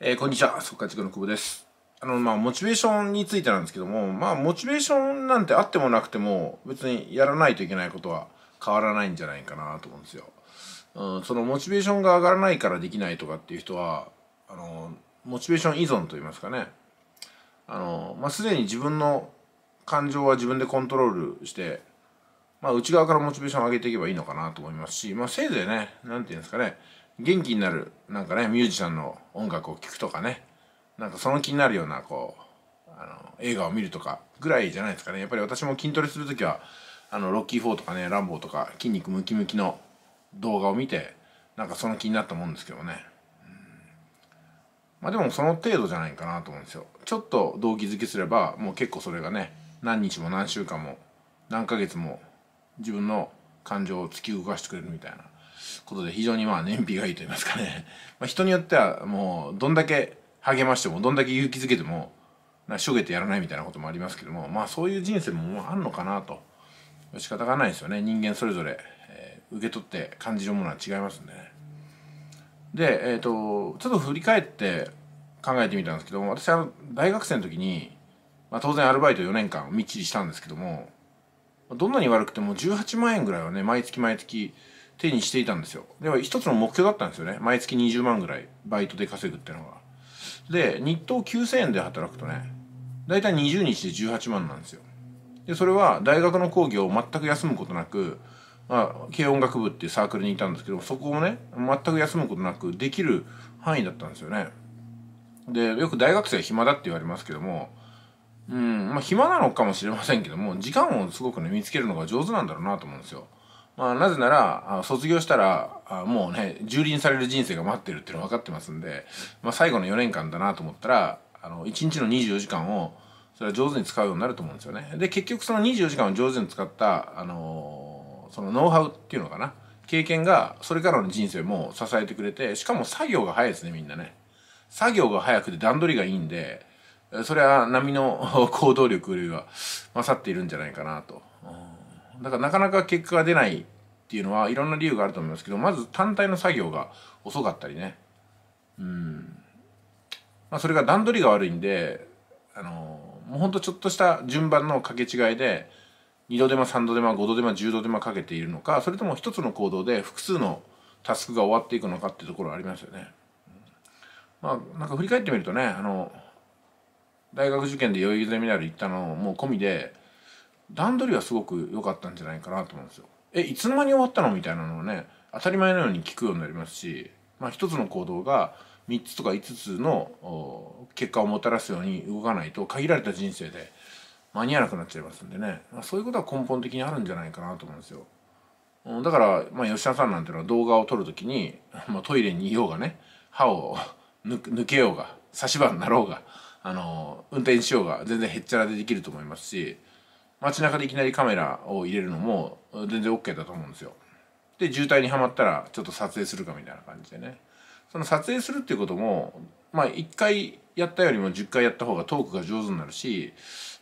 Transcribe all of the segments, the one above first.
えー、こんにちは、速稼塾の久保です。あの、まあ、モチベーションについてなんですけども、まあ、モチベーションなんてあってもなくても、別にやらないといけないことは変わらないんじゃないかなと思うんですよ。うん、そのモチベーションが上がらないからできないとかっていう人は、あの、モチベーション依存と言いますかね。あの、まあ、すでに自分の感情は自分でコントロールして、まあ、内側からモチベーションを上げていけばいいのかなと思いますし、まあ、せいぜいね、なんて言うんですかね、元気になるなんかねミュージシャンの音楽を聴くとかねなんかその気になるようなこうあの映画を見るとかぐらいじゃないですかねやっぱり私も筋トレする時はあのロッキー4とかねランボーとか筋肉ムキムキの動画を見てなんかその気になったもんですけどね、うん、まあでもその程度じゃないかなと思うんですよちょっと動機づけすればもう結構それがね何日も何週間も何ヶ月も自分の感情を突き動かしてくれるみたいなことで非常にまあ燃費がいいと言いますかね、まあ、人によってはもうどんだけ励ましてもどんだけ勇気づけてもなしょげてやらないみたいなこともありますけどもまあそういう人生もあるのかなと仕方がないですよね人間それぞれ、えー、受け取って感じるものは違いますんでねでえっ、ー、とちょっと振り返って考えてみたんですけども私は大学生の時に、まあ、当然アルバイト4年間みっちりしたんですけどもどんなに悪くても18万円ぐらいはね毎月毎月手にしていたんですよでは一つの目標だったんですよね毎月20万ぐらいバイトで稼ぐっていうのがで日当9000円で働くとね大体20日で18万なんですよでそれは大学の講義を全く休むことなく、まあ、軽音楽部っていうサークルにいたんですけどそこもね全く休むことなくできる範囲だったんですよねでよく大学生は暇だって言われますけどもうんまあ暇なのかもしれませんけども時間をすごくね見つけるのが上手なんだろうなと思うんですよまあ、なぜなら卒業したらもうね蹂躙される人生が待ってるっていうの分かってますんで、まあ、最後の4年間だなと思ったらあの1日の24時間をそれは上手に使うようになると思うんですよね。で結局その24時間を上手に使った、あのー、そのノウハウっていうのかな経験がそれからの人生も支えてくれてしかも作業が早いですねみんなね。作業が早くて段取りがいいんでそれは波の行動力よりは勝っているんじゃないかなと。だからなかなか結果が出ないっていうのはいろんな理由があると思いますけどまず単体の作業が遅かったりねうん、まあ、それが段取りが悪いんであのもうほんとちょっとした順番の掛け違いで2度手間3度手間5度手間10度手間かけているのかそれとも一つの行動で複数のタスクが終わっていくのかっていうところありますよね。まあなんか振り返ってみるとねあの大学受験で代々木ゼミナル行ったのも込みで段取りはすごく良かったんじゃないかなと思うんですよ。えいつの間に終わったのみたいなのをね当たり前のように聞くようになりますし、まあ、1つの行動が3つとか5つの結果をもたらすように動かないと限られた人生で間に合わなくなっちゃいますんでね、まあ、そういうことは根本的にあるんじゃないかなと思うんですよ。だから、まあ、吉田さんなんていうのは動画を撮る時に、まあ、トイレにいようがね歯を 抜けようが差し歯になろうが、あの運転しようが全然へっちゃらでできると思いますし。街中でいきなりカメラを入れるのも全然 OK だと思うんですよ。で渋滞にはまったらちょっと撮影するかみたいな感じでねその撮影するっていうこともまあ1回やったよりも10回やった方がトークが上手になるし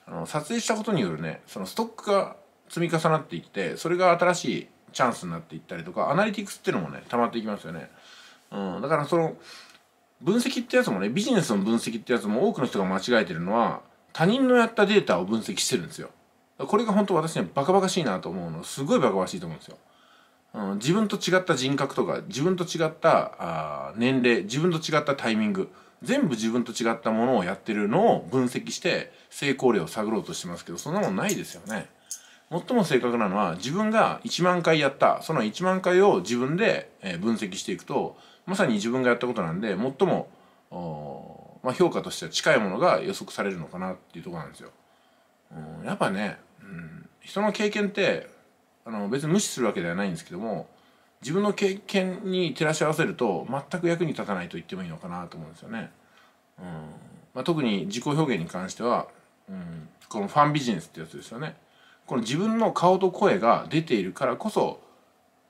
あの撮影したことによるねそのストックが積み重なっていってそれが新しいチャンスになっていったりとかアナリティクスっていうのもね溜まっていきますよね。うん、だからその分析ってやつもねビジネスの分析ってやつも多くの人が間違えてるのは他人のやったデータを分析してるんですよ。これが本当私ねバカバカしいなと思うのすごいバカバカしいと思うんですよ。うん、自分と違った人格とか自分と違ったあ年齢自分と違ったタイミング全部自分と違ったものをやってるのを分析して成功例を探ろうとしてますけどそんなもんないですよね。最も正確なのは自分が1万回やったその1万回を自分で分析していくとまさに自分がやったことなんで最も、まあ、評価としては近いものが予測されるのかなっていうとこなんですよ。うん、やっぱね人の経験ってあの別に無視するわけではないんですけども自分の経験に照らし合わせると全く役に立たないと言ってもいいのかなと思うんですよね。うんまあ、特に自己表現に関しては、うん、このファンビジネスってやつですよね。この自分の顔と声が出ているからこそ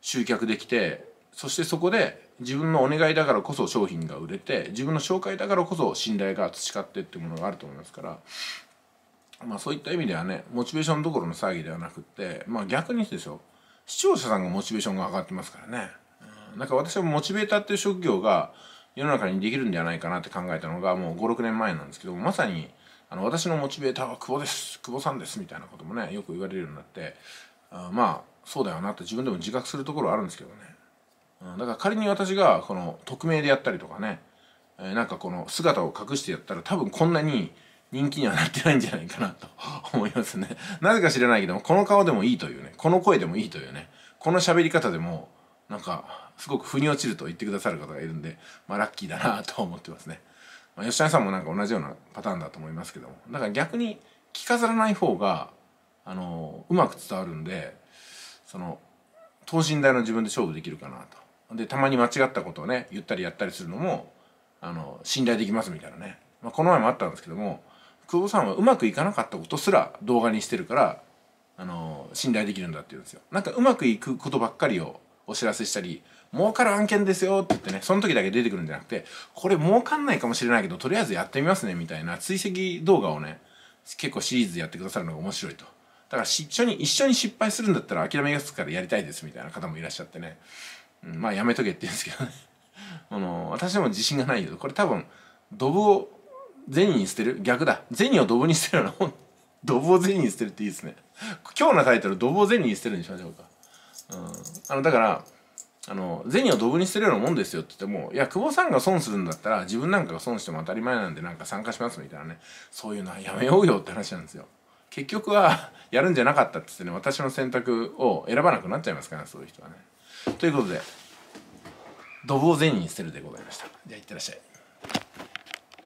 集客できてそしてそこで自分のお願いだからこそ商品が売れて自分の紹介だからこそ信頼が培ってってものがあると思いますからまあそういった意味ではねモチベーションどころの騒ぎではなくってまあ逆にですよ視聴者さんがモチベーションが上がってますからね、うん、なんか私はモチベーターっていう職業が世の中にできるんではないかなって考えたのがもう56年前なんですけどまさにあの私のモチベーターは久保です久保さんですみたいなこともねよく言われるようになってあまあそうだよなって自分でも自覚するところはあるんですけどね、うん、だから仮に私がこの匿名でやったりとかね、えー、なんかこの姿を隠してやったら多分こんなに人気にはなってないんじゃないかなと 思いますね。なぜか知らないけども、この顔でもいいというね、この声でもいいというね、この喋り方でも、なんか、すごく腑に落ちると言ってくださる方がいるんで、まあラッキーだなと思ってますね。まあ、吉谷さんもなんか同じようなパターンだと思いますけども。だから逆に、着飾らない方が、あのうまく伝わるんで、その、等身大の自分で勝負できるかなと。で、たまに間違ったことをね、言ったりやったりするのも、あの、信頼できますみたいなね。まあ、この前もあったんですけども、久保さんはうまくいかなかったことすら動画にしてるからあの信頼できるんだって言うんですよなんかうまくいくことばっかりをお知らせしたり儲かる案件ですよって言ってねその時だけ出てくるんじゃなくてこれ儲かんないかもしれないけどとりあえずやってみますねみたいな追跡動画をね結構シリーズやってくださるのが面白いとだから一緒に一緒に失敗するんだったら諦めがつくからやりたいですみたいな方もいらっしゃってね、うん、まあやめとけって言うんですけどね あの私でも自信がないけどこれ多分ドブを銭に捨てる逆だ銭をドブに捨てるのドブ を銭に捨てるっていいですね今日のタイトルドブを銭に捨てるにしましょうかうんあのだからあの銭をドブに捨てるようなもんですよって言ってもいや久保さんが損するんだったら自分なんかが損しても当たり前なんでなんか参加しますみたいなねそういうのはやめようよって話なんですよ結局はやるんじゃなかったっつってね私の選択を選ばなくなっちゃいますから、そういう人はねということでドブを銭に捨てるでございましたじゃあいってらっしゃい